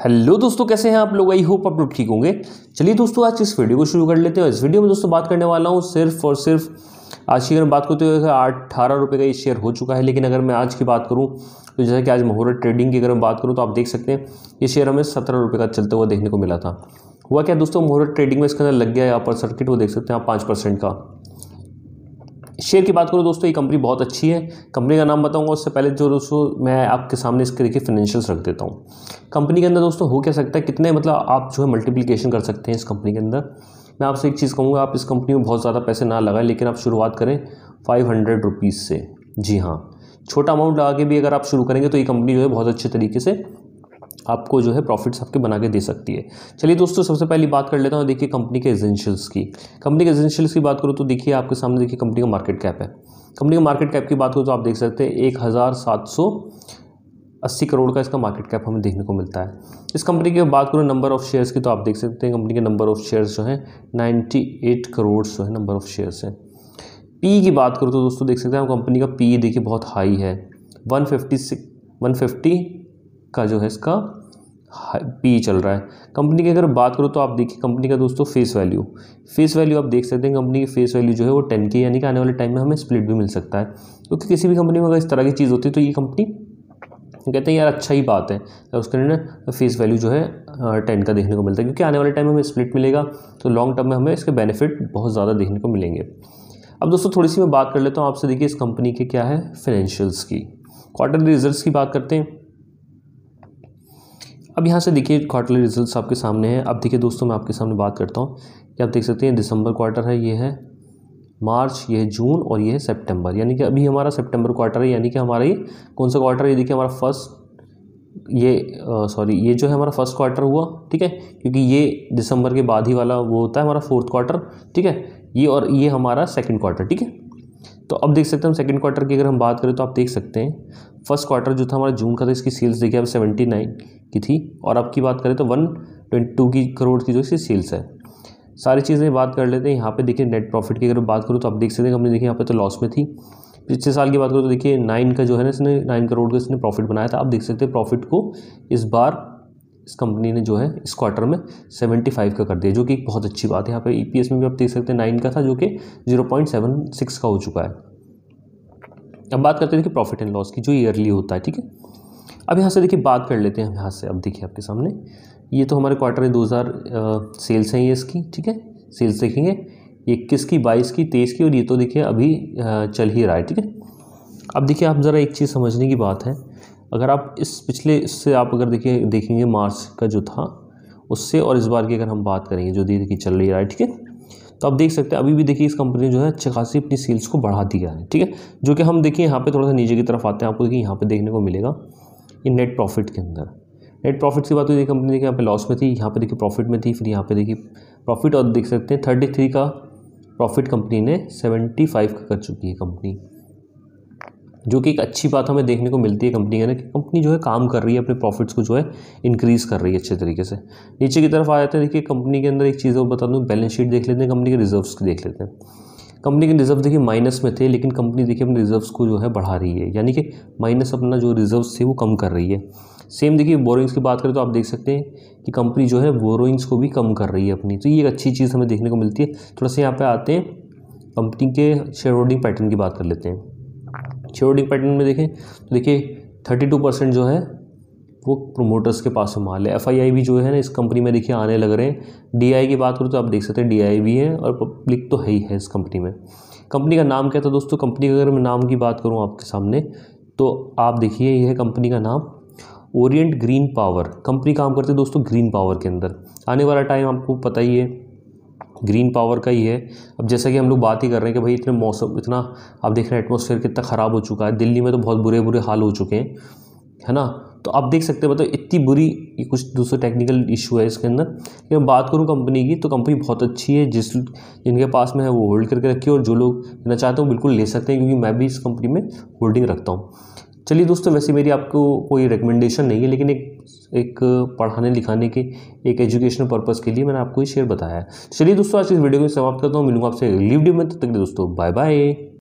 hello दोस्तों कैसे हैं आप लोग आई होप आप लोग ठीक होंगे चलिए दोस्तों आज इस वीडियो को शुरू कर लेते हैं इस वीडियो में दोस्तों बात करने वाला हूँ सिर्फ और सिर्फ आज की अगर बात करते हुए अठारह रुपये का ये शेयर हो चुका है लेकिन अगर मैं आज की बात करूँ तो जैसा कि आज मुहूर्त ट्रेडिंग की अगर मैं बात करूँ तो आप देख सकते हैं ये शेयर हमें सत्रह रुपये का चलते हुआ देखने को मिला था हुआ क्या दोस्तों मुहूर्त ट्रेडिंग में इसके अंदर लग गया है पर सर्किट वो देख सकते हैं आप पाँच परसेंट का शेयर की बात करूँ दोस्तों ये कंपनी बहुत अच्छी है कंपनी का नाम बताऊंगा उससे पहले जो दोस्तों मैं आपके सामने इसके देखिए फाइनेंशियल्स रख देता हूँ कंपनी के अंदर दोस्तों हो क्या सकता है कितने मतलब आप जो है मल्टीप्लिकेशन कर सकते हैं इस कंपनी के अंदर मैं आपसे एक चीज़ कहूँगा आप इस कंपनी में बहुत ज़्यादा पैसे ना लगाएं लेकिन आप शुरुआत करें फाइव हंड्रेड रुपीज़ से जी हाँ छोटा अमाउंट लगा के भी अगर आप शुरू करेंगे तो ये कंपनी जो है बहुत अच्छे तरीके से आपको जो है प्रॉफिट्स आपके बना के दे सकती है चलिए दोस्तों सबसे पहली बात कर लेता हूँ देखिए कंपनी के एजेंशियल्स की कंपनी के एजेंशियल्स की बात करूँ तो देखिए आपके सामने देखिए कंपनी का मार्केट कैप है कंपनी का मार्केट कैप की बात करूँ तो आप देख सकते हैं एक हज़ार सात सौ अस्सी करोड़ का इसका मार्केट कैप हमें देखने को मिलता है इस कंपनी की बात करूँ नंबर ऑफ़ शेयर्स की तो आप देख सकते हैं कंपनी के नंबर ऑफ़ शेयर्स जो हैं नाइन्टी एट करोड़ जो है नंबर ऑफ़ शेयर्स हैं पी की बात करूँ तो दोस्तों देख सकते हैं कंपनी का पी देखिए बहुत हाई है one fifty six one fifty का जो है इसका पी चल रहा है कंपनी की अगर बात करो तो आप देखिए कंपनी का दोस्तों फेस वैल्यू फेस वैल्यू आप देख सकते हैं कंपनी की फेस वैल्यू जो है वो टेन के यानी कि आने वाले टाइम में हमें स्प्लिट भी मिल सकता है क्योंकि तो किसी भी कंपनी में अगर इस तरह की चीज़ होती है तो ये कंपनी कहते हैं यार अच्छा ही बात है तो उसके ना फेस वैल्यू जो है टेन का देखने को मिलता है क्योंकि आने वाले टाइम में हमें स्प्लिट मिलेगा तो लॉन्ग टर्म में हमें इसके बेनिफिट बहुत ज़्यादा देखने को मिलेंगे अब दोस्तों थोड़ी सी मैं बात कर लेता हूँ आपसे देखिए इस कंपनी के क्या है फाइनेंशियल्स की क्वार्टरली रिजल्ट की बात करते हैं अब यहाँ से देखिए क्वार्टरली रिजल्ट्स आपके सामने हैं अब देखिए दोस्तों मैं आपके सामने बात करता हूँ कि आप देख सकते हैं दिसंबर क्वार्टर है ये है मार्च ये है जून और ये है सेप्टेम्बर यानी कि अभी हमारा सेप्टेम्बर क्वार्टर है यानी कि हमारा ये कौन सा क्वार्टर है ये देखिए हमारा फर्स्ट ये सॉरी ये जो है हमारा फर्स्ट क्वार्टर हुआ ठीक है क्योंकि ये दिसंबर के बाद ही वाला वो होता है हमारा फोर्थ क्वार्टर ठीक है ये और ये हमारा सेकेंड क्वार्टर ठीक है तो अब देख सकते हैं हम सेकंड क्वार्टर की अगर हम बात करें तो आप देख सकते हैं फर्स्ट क्वार्टर जो था हमारा जून का था इसकी सेल्स देखिए अब सेवेंटी नाइन की थी और अब की बात करें तो वन ट्वेंटी टू की करोड़ की जो इसकी सेल्स है सारी चीज़ें बात कर लेते हैं यहाँ पे देखिए नेट प्रॉफिट की अगर बात करूँ तो आप देख सकते हैं हमने देखिए यहाँ पर तो लॉस में थी पिछले साल की बात करूँ तो देखिए नाइन का जो है ना इसने नाइन करोड़ का इसने प्रॉफिट बनाया था आप देख सकते हैं प्रॉफिट को इस बार इस कंपनी ने जो है इस क्वार्टर में 75 का कर दिया जो कि एक बहुत अच्छी बात है यहाँ पे ईपीएस e में भी आप देख सकते हैं नाइन का था जो कि 0.76 का हो चुका है अब बात करते हैं देखिए प्रॉफिट एंड लॉस की जो ईयरली होता है ठीक है अब यहाँ से देखिए बात कर लेते हैं हम यहाँ से अब देखिए आपके सामने ये तो हमारे क्वार्टर है दो हज़ार सेल्स हैं ये इसकी ठीक है सेल्स देखेंगे इक्कीस की बाईस की तेईस की और ये तो देखिए अभी चल ही रहा है ठीक है अब देखिए आप ज़रा एक चीज़ समझने की बात है अगर आप इस पिछले इससे आप अगर देखिए देखेंगे मार्च का जो था उससे और इस बार की अगर हम बात करेंगे जो देखिए चल रही है ठीक है तो आप देख सकते हैं अभी भी देखिए इस कंपनी ने जो है अच्छे खासी अपनी सेल्स को बढ़ा दिया है ठीक है जो कि हम देखिए यहाँ पे थोड़ा सा नीचे की तरफ आते हैं आपको देखिए यहाँ पे देखने को मिलेगा ये नेट प्रॉफिट के अंदर नेट प्रॉफिट की बात तो ये कंपनी देखिए यहाँ पे लॉस में थी यहाँ पे देखिए प्रॉफिट में थी फिर यहाँ पर देखिए प्रॉफिट और देख सकते हैं थर्टी थ्री का प्रॉफिट कंपनी ने सेवेंटी फाइव का कर चुकी है कंपनी जो कि एक अच्छी बात हमें देखने को मिलती है कंपनी के ना कि कंपनी जो है काम कर रही है अपने प्रॉफिट्स को जो है इंक्रीज़ कर रही है अच्छे तरीके से नीचे की तरफ आ जाते हैं देखिए कंपनी के अंदर एक चीज़ और बता दूँ बैलेंस शीट देख लेते हैं कंपनी के रिजर्व्स की देख लेते हैं कंपनी के रिजर्व देखिए माइनस में थे लेकिन कंपनी देखिए अपने रिजर्व्स को जो है बढ़ा रही है यानी कि माइनस अपना जो रिजर्व्स थे वो कम कर रही है सेम देखिए बोरिंग्स की बात करें तो आप देख सकते हैं कि कंपनी जो है बोरोइंग्स को भी कम कर रही है अपनी तो ये एक अच्छी चीज़ हमें देखने को मिलती है थोड़ा सा यहाँ पर आते हैं कंपनी के शेयर होल्डिंग पैटर्न की बात कर लेते हैं शेयरहोल्डिंग पैटर्न में देखें तो देखिए थर्टी टू परसेंट जो है वो प्रोमोटर्स के पास माल है एफ भी जो है ना इस कंपनी में देखिए आने लग रहे हैं डी की बात करूँ तो आप देख सकते हैं डी भी है और पब्लिक तो है ही है इस कंपनी में कंपनी का नाम क्या था दोस्तों कंपनी का अगर मैं नाम की बात करूँ आपके सामने तो आप देखिए यह कंपनी का नाम ओरिएंट ग्रीन पावर कंपनी काम करते दोस्तों ग्रीन पावर के अंदर आने वाला टाइम आपको पता ही है ग्रीन पावर का ही है अब जैसा कि हम लोग बात ही कर रहे हैं कि भाई इतने मौसम इतना आप देख रहे हैं एटमोसफेयर कितना ख़राब हो चुका है दिल्ली में तो बहुत बुरे बुरे हाल हो चुके हैं है ना तो आप देख सकते हैं मतलब इतनी बुरी कुछ दूसरे टेक्निकल इशू है इसके अंदर कि मैं बात करूँ कंपनी की तो कंपनी बहुत अच्छी है जिस जिनके पास में है वो होल्ड करके रखी है और जो लोग लेना चाहते हैं वो बिल्कुल ले सकते हैं क्योंकि मैं भी इस कंपनी में होल्डिंग रखता हूँ चलिए दोस्तों वैसे मेरी आपको कोई रिकमेंडेशन नहीं है लेकिन एक एक पढ़ाने लिखाने के एक एजुकेशनल पर्पज़ के लिए मैंने आपको ये शेयर बताया चलिए दोस्तों आज इस वीडियो को समाप्त करता हूँ मिलूंगा आपसे लीव वीडियो में तब तक दोस्तों बाय बाय